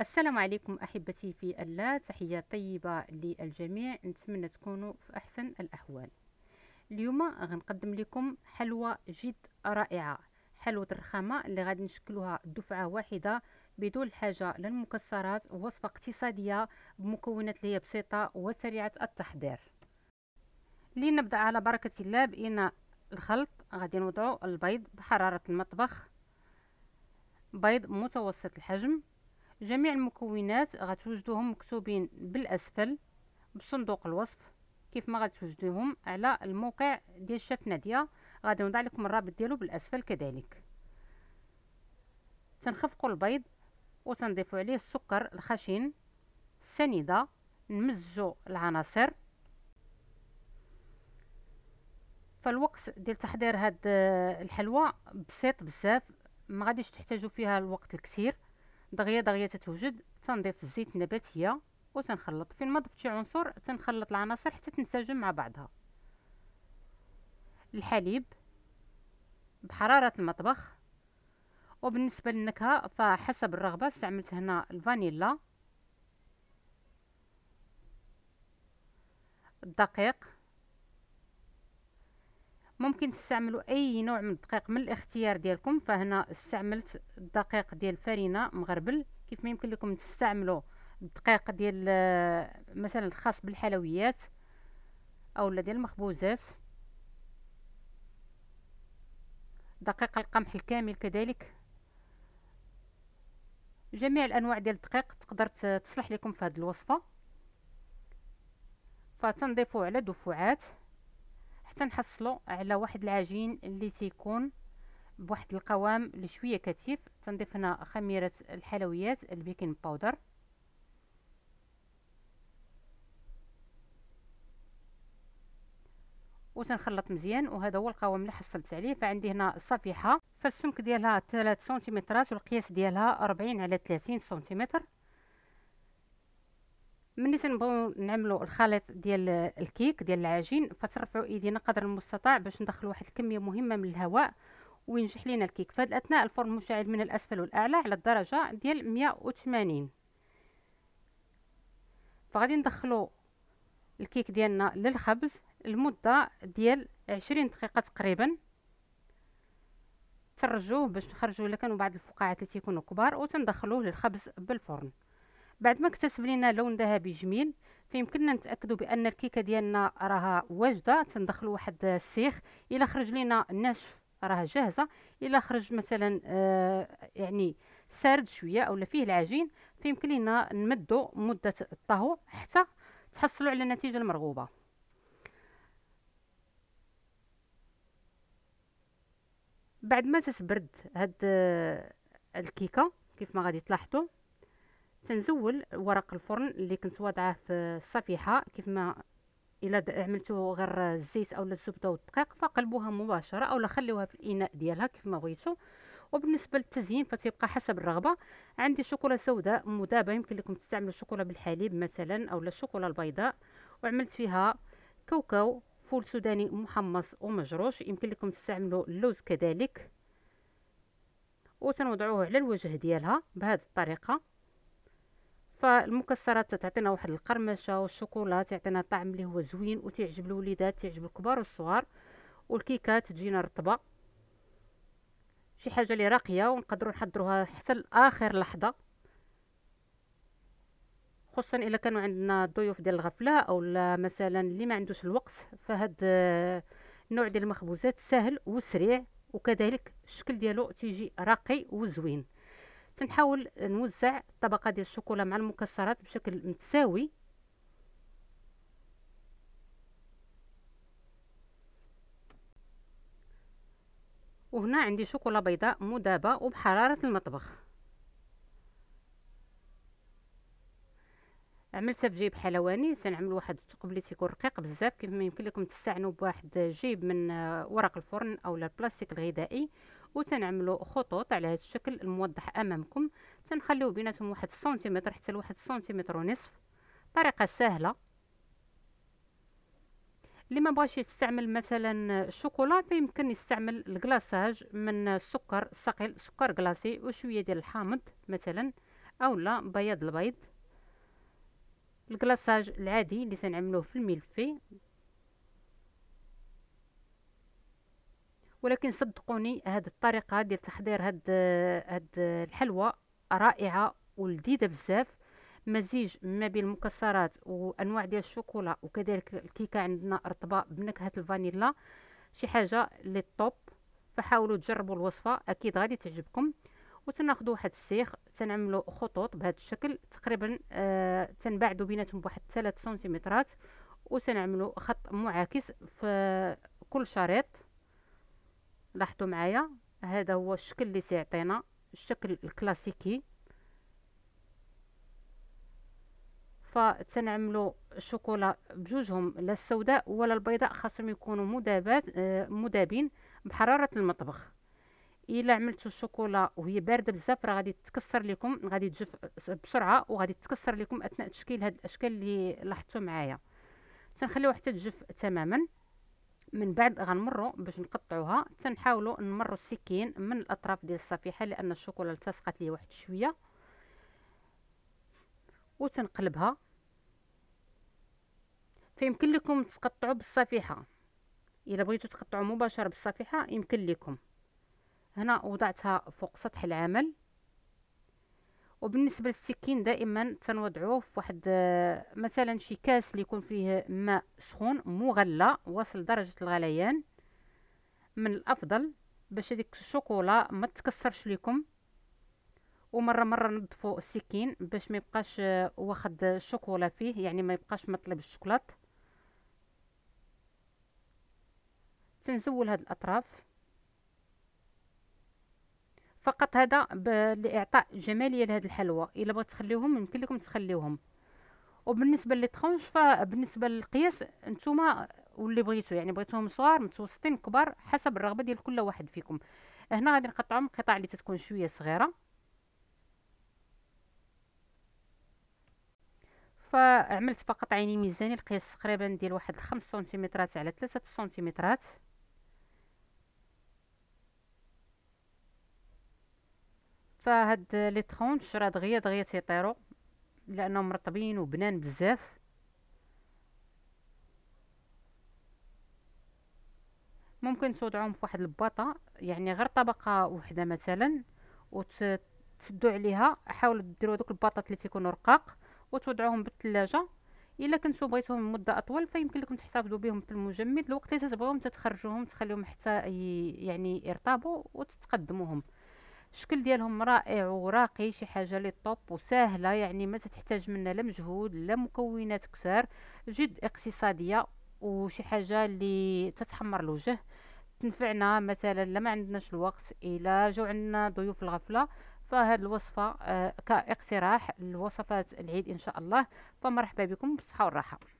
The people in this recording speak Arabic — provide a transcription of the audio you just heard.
السلام عليكم أحبتي في الله تحية طيبة للجميع نتمنى تكونوا في أحسن الأحوال اليوم غنقدم لكم حلوى جد رائعة حلوة الرخامة اللي غادي نشكلوها دفعة واحدة بدون الحاجة للمكسرات وصفة اقتصادية بمكونات اللي هي بسيطة وسريعة التحضير لنبدأ على بركة الله بان الخلط غادي نوضعو البيض بحرارة المطبخ بيض متوسط الحجم جميع المكونات غتوجدوهم مكتوبين بالاسفل بصندوق الوصف كيف ما غتوجدوهم على الموقع ديال الشيف ناديه غادي نوضع لكم الرابط ديالو بالاسفل كذلك تنخفقوا البيض وتنضيفوا عليه السكر الخشن السنيده نمزجوا العناصر فالوقت ديال تحضير هاد الحلوى بسيط بزاف ما غاديش تحتاجوا فيها الوقت الكثير دغيا دغيا تتوجد تنضيف الزيت النباتيه وتنخلط فين ما ضفت شي عنصر تنخلط العناصر حتى تنسجم مع بعضها الحليب بحراره المطبخ وبالنسبه للنكهه فحسب الرغبه استعملت هنا الفانيلا الدقيق ممكن تستعملوا اي نوع من الدقيق من الاختيار ديالكم فهنا استعملت الدقيق ديال فرينه مغربل كيف ما يمكن لكم تستعملوا الدقيق ديال آه، مثلا الخاص بالحلويات اولا ديال المخبوزات دقيق القمح الكامل كذلك جميع الانواع ديال الدقيق تقدر تصلح لكم في هذه الوصفه فتنضيفوا على دفعات حتى نحصلوا على واحد العجين اللي تيكون بواحد القوام اللي شويه كثيف تنضيف هنا خميره الحلويات البيكنج باودر وتنخلط مزيان وهذا هو القوام اللي حصلت عليه فعندي هنا صفيحه فالسمك ديالها 3 سنتيمترات والقياس ديالها 40 على 30 سنتيمتر ملي تنبغيو نعملو الخليط ديال الكيك ديال العجين فترفعوا ايدينا قدر المستطاع باش ندخلوا واحد الكميه مهمه من الهواء وينجح لينا الكيك فهاد الاثناء الفرن مشعل من الاسفل والاعلى على الدرجه ديال 180 فغادي ندخلو الكيك ديالنا للخبز لمده ديال 20 دقيقه تقريبا ترجوه باش نخرجوا الا كانوا بعض الفقاعات اللي تيكونوا كبار وتندخلوه للخبز بالفرن بعد ما اكتسب لينا لون ذهبي جميل فيمكننا نتاكدوا بان الكيكه ديالنا راها واجده تندخلوا واحد السيخ الا خرج لينا ناشف راها جاهزه الا خرج مثلا آه يعني سارد شويه اولا فيه العجين فيمكن لينا نمدو مده الطهو حتى تحصلوا على النتيجه المرغوبه بعد ما تتبرد هاد آه، الكيكه كيف ما غادي تلاحظوا تنزول ورق الفرن اللي كنت واضعه في الصفيحه كيف ما الا عملتو غير الزيت اولا الزبده والدقيق فقلبوها مباشره اولا خليوها في الاناء ديالها كيف ما بغيتو وبالنسبه للتزيين فتبقى حسب الرغبه عندي شوكولا سوداء مذابه يمكن لكم تستعملوا الشوكولا بالحليب مثلا اولا الشوكولا البيضاء وعملت فيها كاوكاو فول سوداني محمص ومجروش يمكن لكم تستعملوا اللوز كذلك وتنوضعوه على الوجه ديالها بهذه الطريقه فالمكسرات تعطينا واحد القرمشه والشوكولات يعطينا طعم اللي هو زوين وتعجب الوليدات تعجب الكبار والصغار والكيكات تجينا رطبه شي حاجه اللي راقيه ونقدروا نحضروها حتى لاخر لحظه خصوصا الا كانوا عندنا ضيوف ديال الغفله او مثلا اللي ما عندوش الوقت فهاد النوع ديال المخبوزات سهل وسريع وكذلك الشكل ديالو تيجي راقي وزوين تنحاول نوزع الطبقه ديال الشوكولا مع المكسرات بشكل متساوي وهنا عندي شوكولا بيضاء مذابة وبحرارة المطبخ عملتها بجيب حلواني سنعمل واحد اللي تيكون رقيق بزاف كيف ما يمكن لكم تستعنوا بواحد جيب من ورق الفرن او البلاستيك الغذائي وتنعملوا خطوط على هذا الشكل الموضح امامكم تنخليو بيناتهم واحد سنتيمتر حتى لواحد سنتيمتر ونصف طريقه سهله اللي ما بغاش يستعمل مثلا الشوكولا فيمكن يستعمل الكلاصاج من السكر الثقيل سكر كلاصي وشويه ديال الحامض مثلا اولا بياض البيض الكلاصاج العادي اللي تنعملوه في الملفي ولكن صدقوني هاد الطريقه ديال تحضير هاد هاد الحلوى رائعه ولذيذه بزاف مزيج ما بين المكسرات وانواع ديال الشوكولا وكذلك الكيكه عندنا رطبه بنكهه الفانيلا شي حاجه لي طوب فحاولوا تجربوا الوصفه اكيد غادي تعجبكم وتناخذوا واحد السيخ تنعملوا خطوط بهذا الشكل تقريبا آه تنبعدوا بيناتهم بواحد 3 سنتيمترات وتنعملوا خط معاكس في كل شريط لاحظوا معايا هذا هو الشكل اللي سيعطينا الشكل الكلاسيكي فتنعملوا الشوكولا بجوجهم لا السوداء ولا البيضاء خاصهم يكونوا مذابات آه، مذابين بحراره المطبخ الا عملتوا الشوكولا وهي بارده بزاف راه غادي تكسر لكم غادي تجف بسرعه وغادي تكسر لكم اثناء تشكيل هذه الاشكال اللي لاحظتوا معايا تنخليوها حتى تجف تماما من بعد غنمروا باش نقطعوها تنحاولوا نمروا السكين من الاطراف ديال الصفيحه لان الشوكولا التصقت ليا واحد شويه وتنقلبها فيمكن لكم تقطعوا بالصفيحه الا بغيتو تقطعوا مباشره بالصفيحه يمكن لكم هنا وضعتها فوق سطح العمل وبالنسبه للسكين دائما تنوضعوه في واحد آه، مثلا شي كاس اللي يكون فيه ماء سخون مغلى وصل درجه الغليان من الافضل باش هذيك الشوكولا ما تكسرش لكم ومره مره نضفوا السكين باش ما يبقاش آه، واخد الشوكولا فيه يعني ما يبقاش مطلب الشوكولات تنزول هاد الاطراف فقط هذا لاعطاء جماليه لهذا الحلوى الا بغيت تخليوهم يمكن لكم تخليوهم وبالنسبه لي ترونش فبالنسبه للقياس نتوما واللي بغيتو يعني بغيتوهم صغار متوسطين كبار حسب الرغبه ديال كل واحد فيكم هنا غادي نقطعهم قطع اللي تتكون شويه صغيره فعملت فقط عيني ميزاني القياس تقريبا ديال واحد 5 سنتيمترات على 3 سنتيمترات فهاد لي ترونش راه دغيا دغيا تيطيرو لانهم مرطبين وبنان بزاف ممكن توضعوهم في واحد الباطه يعني غير طبقه وحده مثلا وتسدو عليها حاولوا ديروا دوك الباطات اللي تيكونوا رقاق وتوضعوهم بالثلاجه الا كنتو بغيتوهم مده اطول فيمكن لكم تحتفظوا بهم في المجمد الوقت اللي تتبغيوهم تخرجوهم تخليهم حتى يعني يرطبوا وتتقدموهم الشكل ديالهم رائع وراقي شي حاجه لي طوب وسهله يعني ما تحتاج منا لا مجهود لا مكونات كثار جد اقتصاديه وشي حاجه اللي تتحمر الوجه تنفعنا مثلا لما عندناش الوقت الى جو عندنا ضيوف الغفله فهاد الوصفه آه، كاقتراح لوصفات العيد ان شاء الله فمرحبا بكم بالصحه والراحه